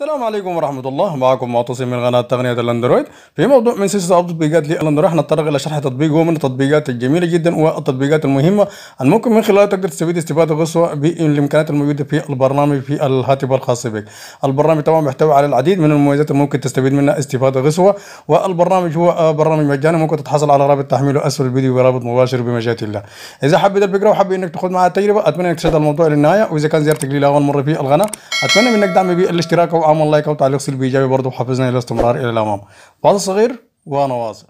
السلام عليكم ورحمة الله معكم معتصم من قناة تقنية الاندرويد في موضوع من سلسلة أفضل تطبيقات للاندرويد نتطرق إلى شرح تطبيق هو من التطبيقات الجميلة جدا والتطبيقات المهمة الممكن من خلالها تقدر تستفيد استفادة قصوى بالإمكانات الموجودة في البرنامج في الهاتف الخاص بك البرنامج طبعا يحتوي على العديد من المميزات الممكن تستفيد منها استفادة قصوى والبرنامج هو برنامج مجاني ممكن تتحصل على رابط تحميله أسفل الفيديو برابط مباشر بمشيئة الله إذا حبيت الفكرة وحابب إنك تاخذ معها التجربة أتمنى إنك تشاهد الموضوع للنهاية وإذا كان زيارتك لي لأول مرة في القناة أتمنى منك دعمي بالاشتراك رعاهم لايك او تعليق سلبي ايجابي برضه وحفزنا الاستمرار الى الامام بعض صغير واصل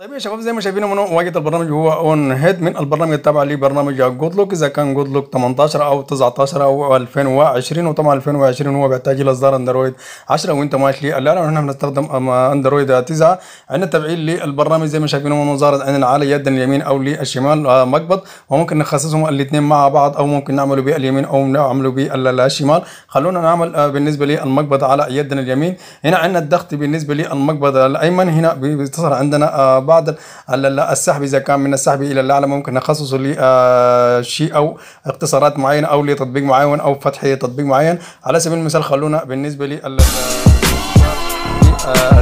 طيب يا شباب زي ما شايفين واجهه البرنامج هو اون هيد من البرنامج التابع لبرنامج جود لوك اذا كان جود لوك 18 او 19 او 2020 وطبعا 2020 هو بيحتاج الى اصدار اندرويد 10 وانت ماشي للالعاب ونحن بنستخدم اندرويد 9 عندنا تفعيل للبرنامج زي ما شايفين هو ظهرت عندنا على يد اليمين او للشمال آه، مقبض وممكن نخصصهم الاثنين مع بعض او ممكن نعمله باليمين او نعمله بالشمال خلونا نعمل آه، بالنسبه للمقبض على يدنا اليمين هنا عندنا الضغط بالنسبه للمقبض الايمن هنا بيتصل عندنا آه، بعض السحب اذا كان من السحب الى الاعلى ممكن نخصصه لشيء آه، او اختصارات معينه او لتطبيق معين او فتح تطبيق معين على سبيل المثال خلونا بالنسبه لي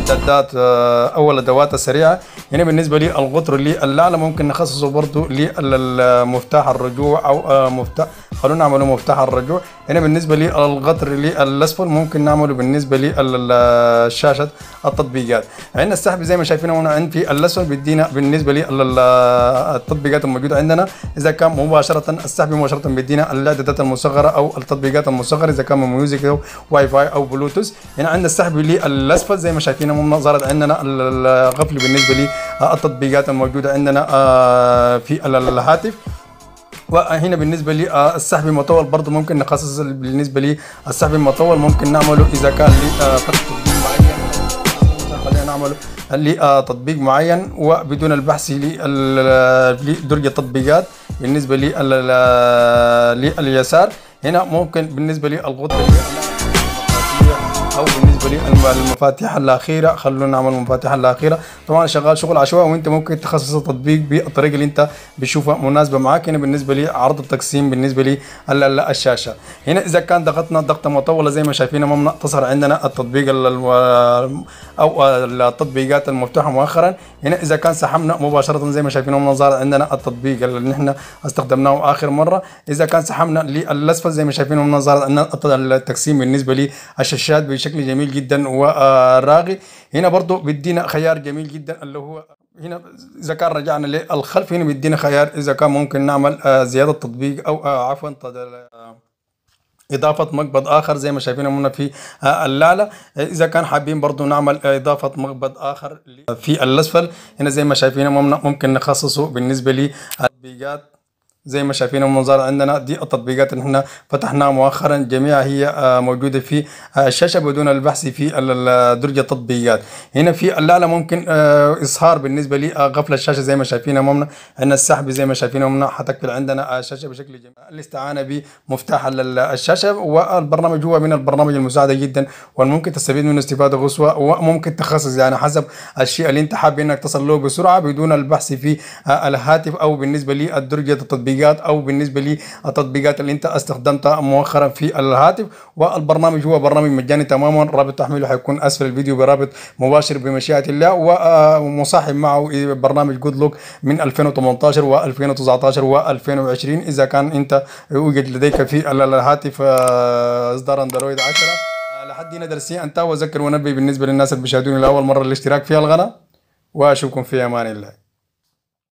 الدادات آه، او آه، الادوات السريعه يعني بالنسبه لي القطر اللي الاعلى ممكن نخصصه برضه للمفتاح الرجوع او آه، مفتاح خلونا نعمله مفتاح الرجوع هنا يعني بالنسبه لي القطر للاسفل ممكن نعمله بالنسبه للشاشه التطبيقات عندنا السحب زي ما شايفين هنا عند في الاسفل بيدينا بالنسبه للتطبيقات الموجوده عندنا اذا كان مباشره السحب مباشره بيدينا الاعدادات المصغره او التطبيقات المصغره اذا كان ميوزك او واي فاي او بلوتوث هنا يعني عندنا السحب للاسفل زي ما شايفين هم ظهرت عندنا الغفل بالنسبه للتطبيقات آه، الموجوده عندنا آه، في الهاتف وهنا بالنسبه للسحب آه، المطول برضه ممكن نخصص بالنسبه للسحب المطول ممكن نعمله اذا كان لفتره خلينا نعمله لتطبيق معين وبدون البحث لدرج التطبيقات بالنسبه لليسار هنا ممكن بالنسبه للغرفه او بالنسبة سوري المفاتيح الاخيره خلونا نعمل المفاتيح الاخيره طبعا شغال شغل عشوائي وانت ممكن تخصص التطبيق بالطريقه اللي انت بتشوفها مناسبه معاك هنا بالنسبه لي عرض التقسيم بالنسبه لي الشاشه هنا اذا كان ضغطنا ضغطه مطوله زي ما شايفين ما تظهر عندنا التطبيق او التطبيقات المفتوحه مؤخرا هنا اذا كان سحبنا مباشره زي ما شايفين ممنوع ظهر عندنا التطبيق اللي احنا استخدمناه اخر مره اذا كان سحبنا للاسفل زي ما شايفين ممنوع ظهر عندنا التقسيم بالنسبه للشاشات بشكل جميل جدا جدا وراغي هنا برضو بدينا خيار جميل جدا اللي هو هنا اذا كان رجعنا للخلف هنا بدينا خيار اذا كان ممكن نعمل آه، زياده تطبيق او آه، عفوا آه، إضافة مقبض آخر زي ما شايفين هنا في اللاله إذا كان حابين برضو نعمل إضافة مقبض آخر في الأسفل هنا زي ما شايفين ممكن نخصصه بالنسبة للتطبيقات زي ما شايفين المنظر عندنا دي التطبيقات اللي احنا فتحناها مؤخرا جميعها هي آه، موجوده في آه، الشاشه بدون البحث في درج التطبيقات هنا في الأعلى ممكن آه، اظهار بالنسبه غفل الشاشه زي ما شايفين امامنا عندنا السحب زي ما شايفين امامنا حتقفل عندنا الشاشه بشكل جميل الاستعانه بمفتاح الشاشه والبرنامج هو من البرنامج المساعده جدا وممكن تستفيد منه استفاده قصوى وممكن تخصص يعني حسب الشيء اللي انت حابب انك تصل له بسرعه بدون البحث في الهاتف او بالنسبه للدرج التطبيق التطبيقات او بالنسبه للتطبيقات اللي انت استخدمتها مؤخرا في الهاتف والبرنامج هو برنامج مجاني تماما رابط تحميله حيكون اسفل الفيديو برابط مباشر بمشيئه الله ومصاحب آه، معه إيه، برنامج جود لوك من 2018 و2019 و2020 اذا كان انت يوجد لديك في الهاتف آه، اصدار اندرويد 10 آه، لحد هنا درسي انت واذكر ونبي بالنسبه للناس اللي بيشاهدوني لاول مره الاشتراك في القناه واشوفكم في امان الله